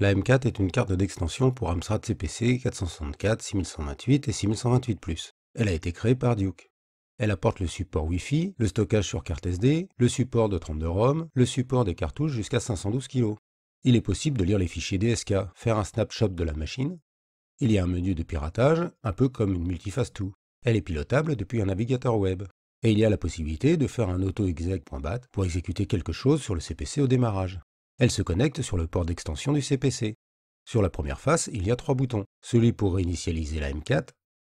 La M4 est une carte d'extension pour Amstrad CPC 464, 6128 et 6128+. Elle a été créée par Duke. Elle apporte le support Wi-Fi, le stockage sur carte SD, le support de 32 ROM, le support des cartouches jusqu'à 512 kg. Il est possible de lire les fichiers DSK, faire un snapshot de la machine. Il y a un menu de piratage, un peu comme une Multiface 2. Elle est pilotable depuis un navigateur web. Et il y a la possibilité de faire un auto-exec.bat pour exécuter quelque chose sur le CPC au démarrage. Elle se connecte sur le port d'extension du CPC. Sur la première face, il y a trois boutons. Celui pour réinitialiser la M4,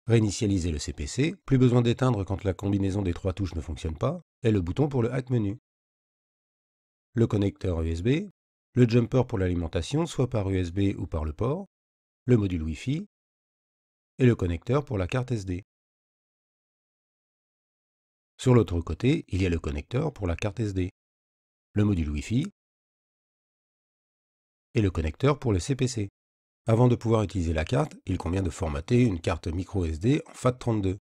réinitialiser le CPC, plus besoin d'éteindre quand la combinaison des trois touches ne fonctionne pas, et le bouton pour le hack menu. Le connecteur USB, le jumper pour l'alimentation, soit par USB ou par le port, le module Wi-Fi, et le connecteur pour la carte SD. Sur l'autre côté, il y a le connecteur pour la carte SD, le module Wi-Fi, et le connecteur pour le CPC. Avant de pouvoir utiliser la carte, il convient de formater une carte micro SD en FAT32.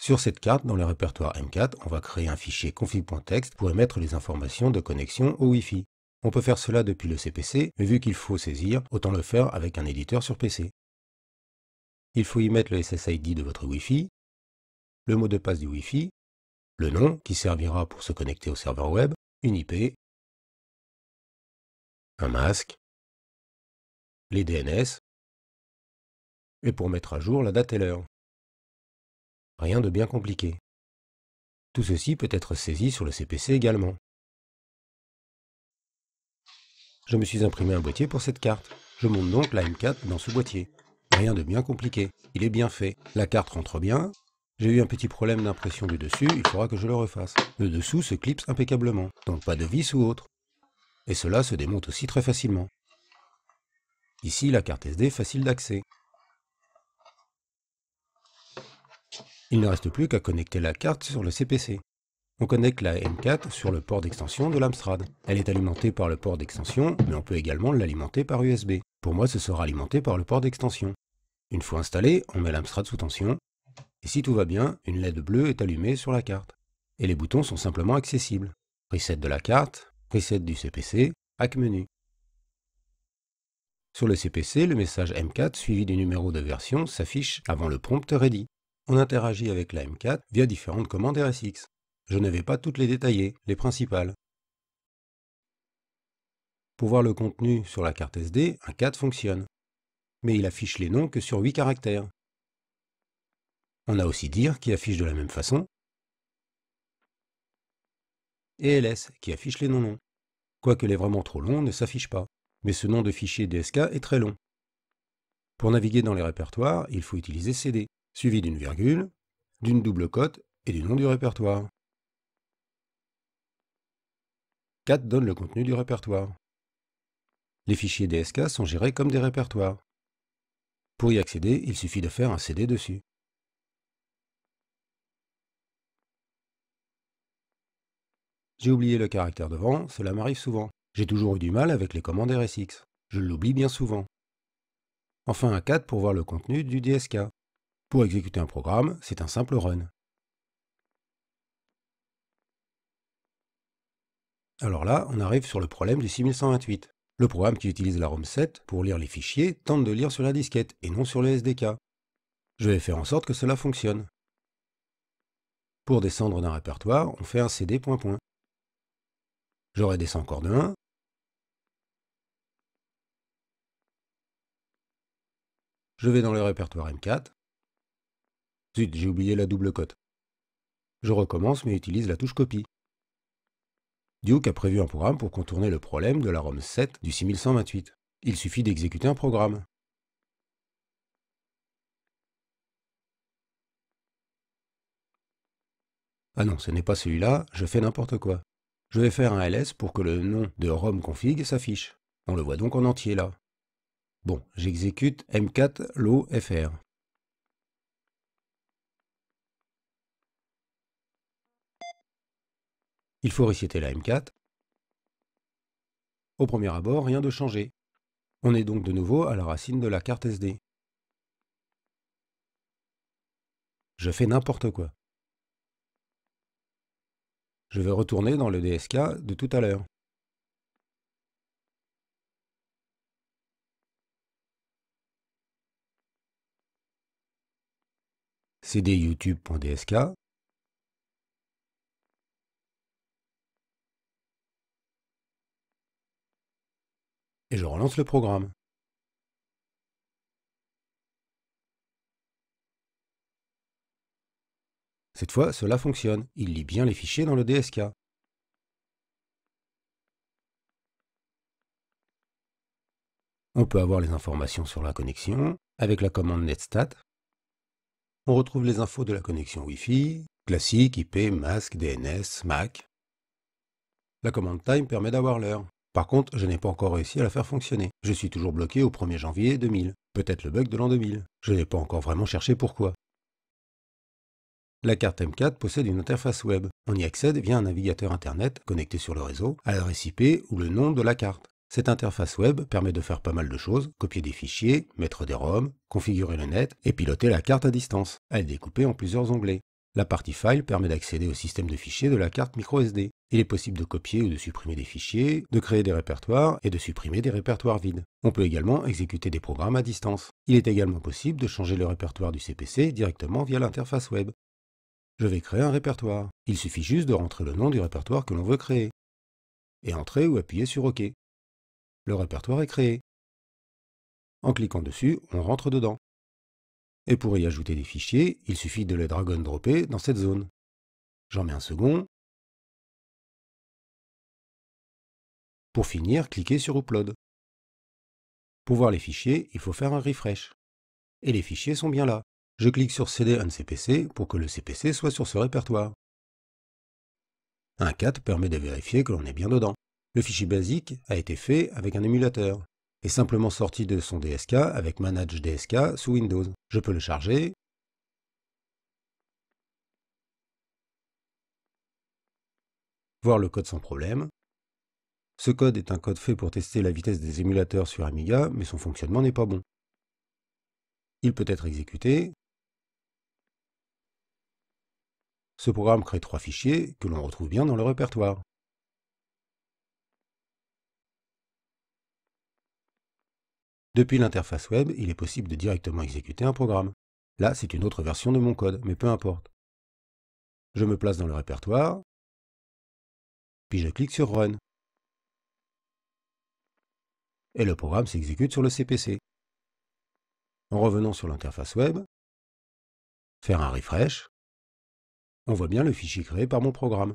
Sur cette carte, dans le répertoire M4, on va créer un fichier config.txt pour émettre les informations de connexion au Wi-Fi. On peut faire cela depuis le CPC, mais vu qu'il faut saisir, autant le faire avec un éditeur sur PC. Il faut y mettre le SSID de votre Wi-Fi, le mot de passe du Wi-Fi, le nom qui servira pour se connecter au serveur web, une IP, un masque, les DNS, et pour mettre à jour la date et l'heure. Rien de bien compliqué. Tout ceci peut être saisi sur le CPC également. Je me suis imprimé un boîtier pour cette carte. Je monte donc la M4 dans ce boîtier. Rien de bien compliqué, il est bien fait. La carte rentre bien. J'ai eu un petit problème d'impression du dessus, il faudra que je le refasse. Le dessous se clipse impeccablement, donc pas de vis ou autre. Et cela se démonte aussi très facilement. Ici, la carte SD facile d'accès. Il ne reste plus qu'à connecter la carte sur le CPC. On connecte la M4 sur le port d'extension de l'Amstrad. Elle est alimentée par le port d'extension, mais on peut également l'alimenter par USB. Pour moi, ce sera alimenté par le port d'extension. Une fois installé, on met l'Amstrad sous tension, et si tout va bien, une LED bleue est allumée sur la carte. Et les boutons sont simplement accessibles. Reset de la carte, reset du CPC, hack menu. Sur le CPC, le message M4 suivi du numéro de version s'affiche avant le prompt Ready. On interagit avec la M4 via différentes commandes RSX. Je ne vais pas toutes les détailler, les principales. Pour voir le contenu sur la carte SD, un 4 fonctionne. Mais il affiche les noms que sur 8 caractères. On a aussi DIR qui affiche de la même façon. Et LS qui affiche les noms longs Quoique les vraiment trop longs ne s'affichent pas mais ce nom de fichier DSK est très long. Pour naviguer dans les répertoires, il faut utiliser CD, suivi d'une virgule, d'une double cote et du nom du répertoire. 4 donne le contenu du répertoire. Les fichiers DSK sont gérés comme des répertoires. Pour y accéder, il suffit de faire un CD dessus. J'ai oublié le caractère devant, cela m'arrive souvent. J'ai toujours eu du mal avec les commandes RSX. Je l'oublie bien souvent. Enfin un 4 pour voir le contenu du DSK. Pour exécuter un programme, c'est un simple run. Alors là, on arrive sur le problème du 6128. Le programme qui utilise la ROM 7 pour lire les fichiers tente de lire sur la disquette et non sur le SDK. Je vais faire en sorte que cela fonctionne. Pour descendre d'un répertoire, on fait un CD encore de 1 Je vais dans le répertoire M4. Zut, j'ai oublié la double cote. Je recommence mais utilise la touche copie. Duke a prévu un programme pour contourner le problème de la ROM 7 du 6128. Il suffit d'exécuter un programme. Ah non, ce n'est pas celui-là, je fais n'importe quoi. Je vais faire un ls pour que le nom de ROM config s'affiche. On le voit donc en entier là. Bon, j'exécute m4 lofr fr. Il faut réciter la M4. Au premier abord, rien de changé. On est donc de nouveau à la racine de la carte SD. Je fais n'importe quoi. Je vais retourner dans le DSK de tout à l'heure. cdyoutube.dsk, et je relance le programme. Cette fois, cela fonctionne, il lit bien les fichiers dans le DSK. On peut avoir les informations sur la connexion avec la commande netstat on retrouve les infos de la connexion Wi-Fi, classique, IP, masque, DNS, MAC. La commande time permet d'avoir l'heure. Par contre, je n'ai pas encore réussi à la faire fonctionner. Je suis toujours bloqué au 1er janvier 2000. Peut-être le bug de l'an 2000. Je n'ai pas encore vraiment cherché pourquoi. La carte M4 possède une interface web. On y accède via un navigateur Internet connecté sur le réseau à l'adresse IP ou le nom de la carte. Cette interface web permet de faire pas mal de choses, copier des fichiers, mettre des ROM, configurer le net et piloter la carte à distance. Elle est découpée en plusieurs onglets. La partie File permet d'accéder au système de fichiers de la carte micro SD. Il est possible de copier ou de supprimer des fichiers, de créer des répertoires et de supprimer des répertoires vides. On peut également exécuter des programmes à distance. Il est également possible de changer le répertoire du CPC directement via l'interface web. Je vais créer un répertoire. Il suffit juste de rentrer le nom du répertoire que l'on veut créer et entrer ou appuyer sur OK le répertoire est créé. En cliquant dessus, on rentre dedans. Et pour y ajouter des fichiers, il suffit de les drag and dropper dans cette zone. J'en mets un second. Pour finir, cliquez sur Upload. Pour voir les fichiers, il faut faire un refresh. Et les fichiers sont bien là. Je clique sur CD un CPC pour que le CPC soit sur ce répertoire. Un 4 permet de vérifier que l'on est bien dedans. Le fichier basique a été fait avec un émulateur et simplement sorti de son DSK avec Manage DSK sous Windows. Je peux le charger. Voir le code sans problème. Ce code est un code fait pour tester la vitesse des émulateurs sur Amiga, mais son fonctionnement n'est pas bon. Il peut être exécuté. Ce programme crée trois fichiers que l'on retrouve bien dans le répertoire. Depuis l'interface web, il est possible de directement exécuter un programme. Là, c'est une autre version de mon code, mais peu importe. Je me place dans le répertoire, puis je clique sur Run. Et le programme s'exécute sur le CPC. En revenant sur l'interface web, faire un refresh, on voit bien le fichier créé par mon programme.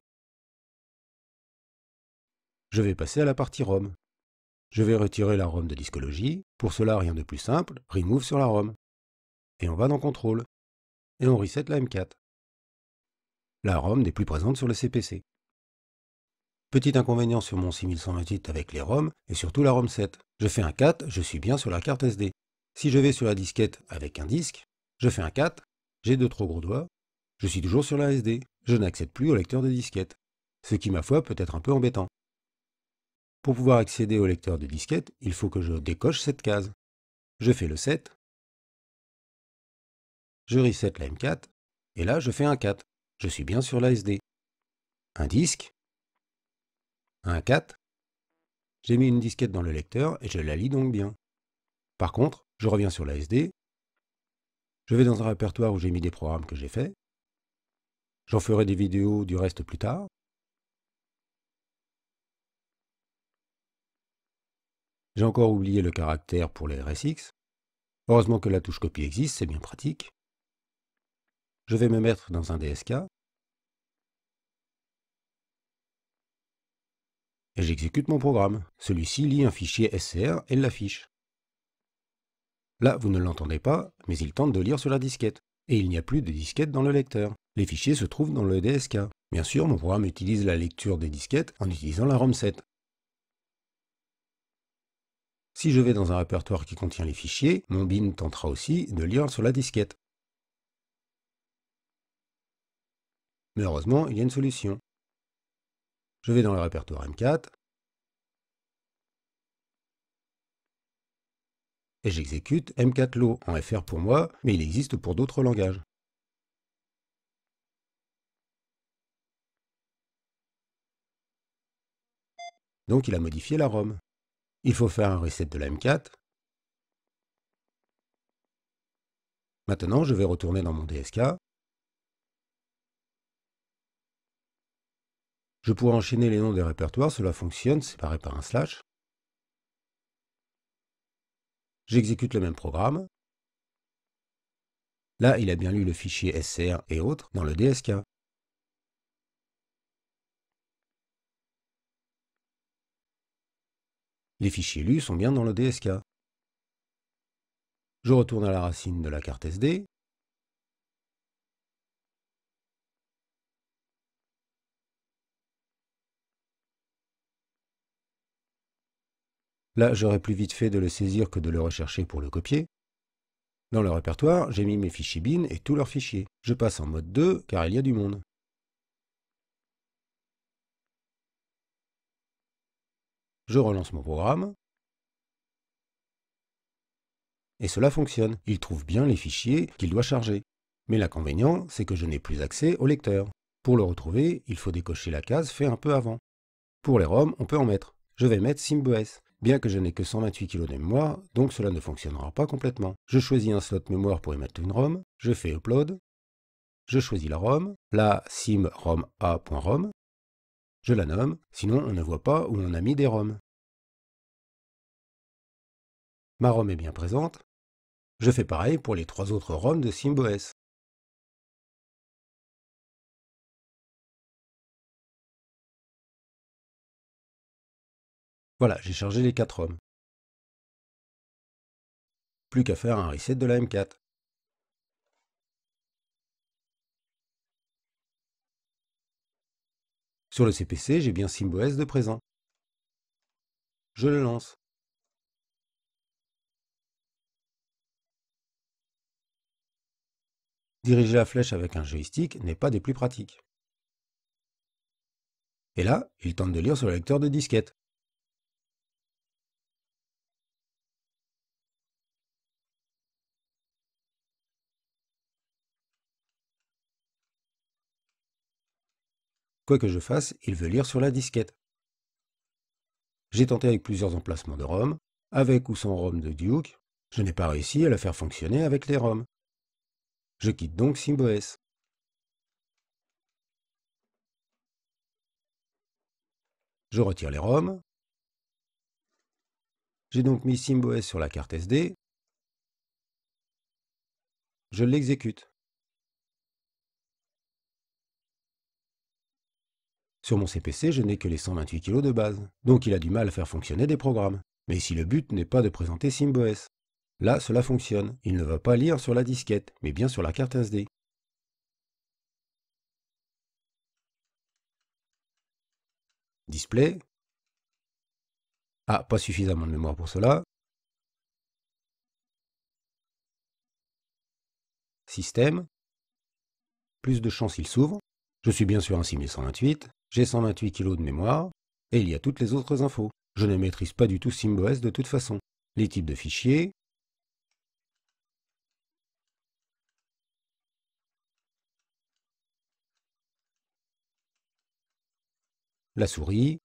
Je vais passer à la partie ROM. Je vais retirer la ROM de discologie. Pour cela, rien de plus simple, remove sur la ROM. Et on va dans contrôle. Et on reset la M4. La ROM n'est plus présente sur le CPC. Petit inconvénient sur mon 6128 avec les ROM et surtout la ROM 7. Je fais un 4, je suis bien sur la carte SD. Si je vais sur la disquette avec un disque, je fais un 4, j'ai deux trop gros doigts, je suis toujours sur la SD, je n'accède plus au lecteur de disquette. Ce qui, ma foi, peut être un peu embêtant. Pour pouvoir accéder au lecteur de disquette, il faut que je décoche cette case. Je fais le 7. Je reset la M4. Et là, je fais un 4. Je suis bien sur l'ASD. Un disque. Un 4. J'ai mis une disquette dans le lecteur et je la lis donc bien. Par contre, je reviens sur l'ASD. Je vais dans un répertoire où j'ai mis des programmes que j'ai faits. J'en ferai des vidéos du reste plus tard. J'ai encore oublié le caractère pour les RSX. Heureusement que la touche copie existe, c'est bien pratique. Je vais me mettre dans un DSK. Et j'exécute mon programme. Celui-ci lit un fichier SCR et l'affiche. Là, vous ne l'entendez pas, mais il tente de lire sur la disquette. Et il n'y a plus de disquette dans le lecteur. Les fichiers se trouvent dans le DSK. Bien sûr, mon programme utilise la lecture des disquettes en utilisant la ROM 7. Si je vais dans un répertoire qui contient les fichiers, mon bin tentera aussi de lire sur la disquette. Mais heureusement, il y a une solution. Je vais dans le répertoire M4 et j'exécute M4LO en FR pour moi, mais il existe pour d'autres langages. Donc il a modifié la ROM. Il faut faire un reset de la M4. Maintenant, je vais retourner dans mon DSK. Je pourrais enchaîner les noms des répertoires, cela fonctionne, séparé par un slash. J'exécute le même programme. Là, il a bien lu le fichier SCR et autres dans le DSK. Les fichiers lus sont bien dans le DSK. Je retourne à la racine de la carte SD. Là, j'aurais plus vite fait de le saisir que de le rechercher pour le copier. Dans le répertoire, j'ai mis mes fichiers bin et tous leurs fichiers. Je passe en mode 2 car il y a du monde. je relance mon programme. Et cela fonctionne. Il trouve bien les fichiers qu'il doit charger. Mais l'inconvénient, c'est que je n'ai plus accès au lecteur. Pour le retrouver, il faut décocher la case fait un peu avant. Pour les ROM, on peut en mettre. Je vais mettre SimBOS, bien que je n'ai que 128 kg de mémoire, donc cela ne fonctionnera pas complètement. Je choisis un slot mémoire pour y mettre une ROM, je fais Upload, je choisis la ROM, la simrom.a.rom, je la nomme, sinon on ne voit pas où on a mis des roms. Ma ROM est bien présente. Je fais pareil pour les trois autres roms de SymboS. Voilà, j'ai chargé les quatre ROM. Plus qu'à faire un reset de la M4. Sur le CPC, j'ai bien SimboS de présent. Je le lance. Diriger la flèche avec un joystick n'est pas des plus pratiques. Et là, il tente de lire sur le lecteur de disquette. Quoi que je fasse, il veut lire sur la disquette. J'ai tenté avec plusieurs emplacements de ROM, avec ou sans ROM de Duke, je n'ai pas réussi à la faire fonctionner avec les ROM. Je quitte donc SymboS. Je retire les ROM. J'ai donc mis SymboS sur la carte SD. Je l'exécute. Sur mon CPC, je n'ai que les 128 kg de base, donc il a du mal à faire fonctionner des programmes. Mais si le but n'est pas de présenter SimBOS. Là, cela fonctionne, il ne va pas lire sur la disquette, mais bien sur la carte SD. Display. Ah, pas suffisamment de mémoire pour cela. Système. Plus de chance, s'il s'ouvre. Je suis bien sûr un 6128 j'ai 128 kg de mémoire, et il y a toutes les autres infos. Je ne maîtrise pas du tout SymBOS de toute façon. Les types de fichiers, la souris.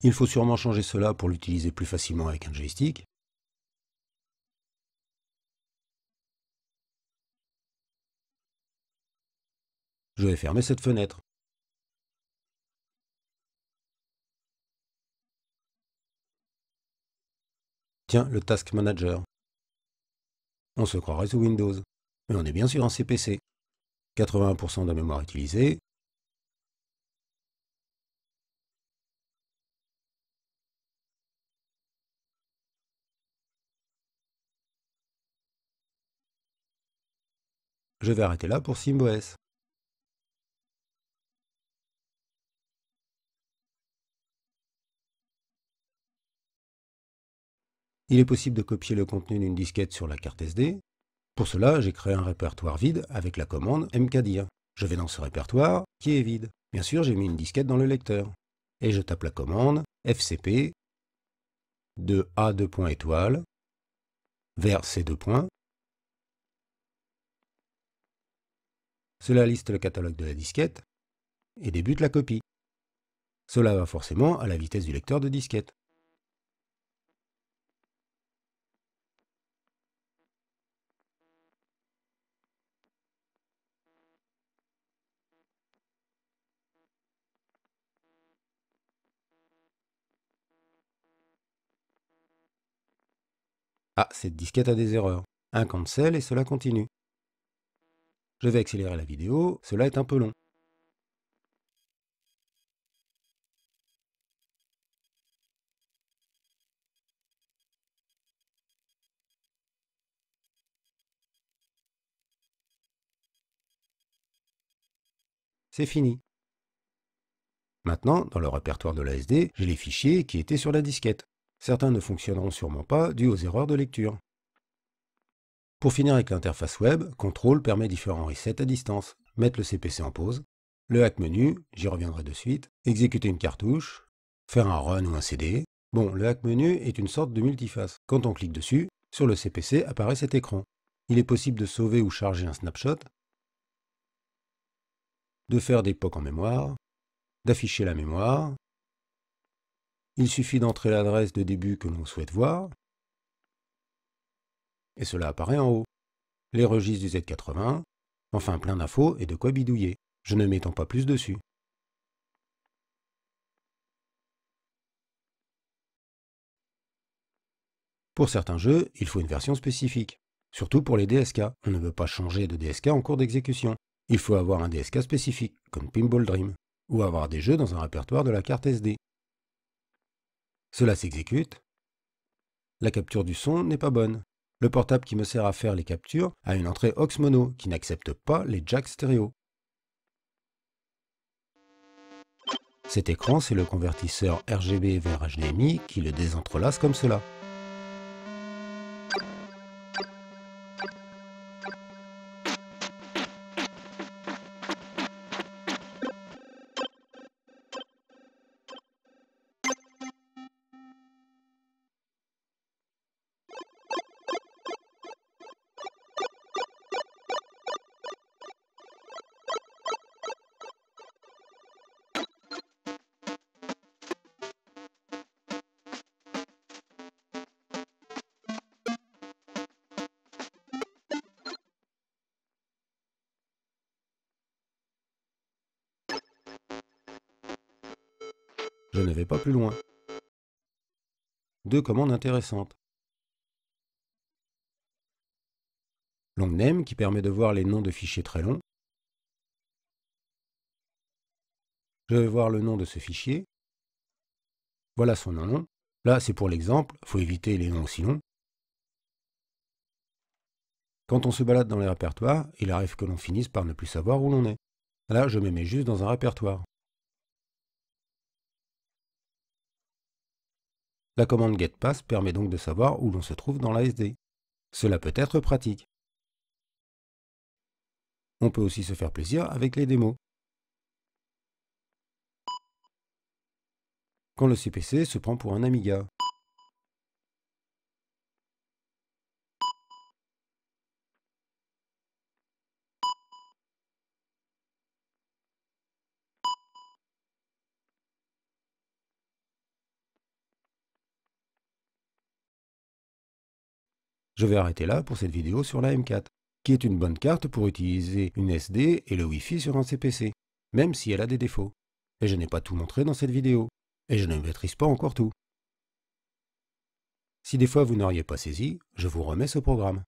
Il faut sûrement changer cela pour l'utiliser plus facilement avec un joystick. Je vais fermer cette fenêtre. le Task Manager. On se croirait sous Windows, mais on est bien sûr en CPC. 80% de la mémoire utilisée. Je vais arrêter là pour SimboS. il est possible de copier le contenu d'une disquette sur la carte SD. Pour cela, j'ai créé un répertoire vide avec la commande mkdir. Je vais dans ce répertoire, qui est vide. Bien sûr, j'ai mis une disquette dans le lecteur. Et je tape la commande fcp de a deux points étoile vers c deux points. Cela liste le catalogue de la disquette et débute la copie. Cela va forcément à la vitesse du lecteur de disquette. Ah, cette disquette a des erreurs. Un cancel et cela continue. Je vais accélérer la vidéo, cela est un peu long. C'est fini. Maintenant, dans le répertoire de l'ASD, j'ai les fichiers qui étaient sur la disquette. Certains ne fonctionneront sûrement pas dû aux erreurs de lecture. Pour finir avec l'interface web, Control permet différents resets à distance. Mettre le CPC en pause, le hack menu, j'y reviendrai de suite, exécuter une cartouche, faire un run ou un CD. Bon, le hack menu est une sorte de multiface. Quand on clique dessus, sur le CPC apparaît cet écran. Il est possible de sauver ou charger un snapshot, de faire des POC en mémoire, d'afficher la mémoire, il suffit d'entrer l'adresse de début que l'on souhaite voir, et cela apparaît en haut. Les registres du Z80, enfin plein d'infos et de quoi bidouiller. Je ne m'étends pas plus dessus. Pour certains jeux, il faut une version spécifique. Surtout pour les DSK, on ne veut pas changer de DSK en cours d'exécution. Il faut avoir un DSK spécifique, comme Pinball Dream, ou avoir des jeux dans un répertoire de la carte SD. Cela s'exécute. La capture du son n'est pas bonne. Le portable qui me sert à faire les captures a une entrée aux mono qui n'accepte pas les jacks stéréo. Cet écran, c'est le convertisseur RGB vers HDMI qui le désentrelace comme cela. ne vais pas plus loin. Deux commandes intéressantes. Long name qui permet de voir les noms de fichiers très longs. Je vais voir le nom de ce fichier. Voilà son nom. Là, c'est pour l'exemple, faut éviter les noms aussi longs. Quand on se balade dans les répertoires, il arrive que l'on finisse par ne plus savoir où l'on est. Là, je me mets juste dans un répertoire. La commande getPass permet donc de savoir où l'on se trouve dans la SD. Cela peut être pratique. On peut aussi se faire plaisir avec les démos. Quand le CPC se prend pour un Amiga, Je vais arrêter là pour cette vidéo sur la M4, qui est une bonne carte pour utiliser une SD et le Wi-Fi sur un CPC, même si elle a des défauts. Et je n'ai pas tout montré dans cette vidéo, et je ne maîtrise pas encore tout. Si des fois vous n'auriez pas saisi, je vous remets ce programme.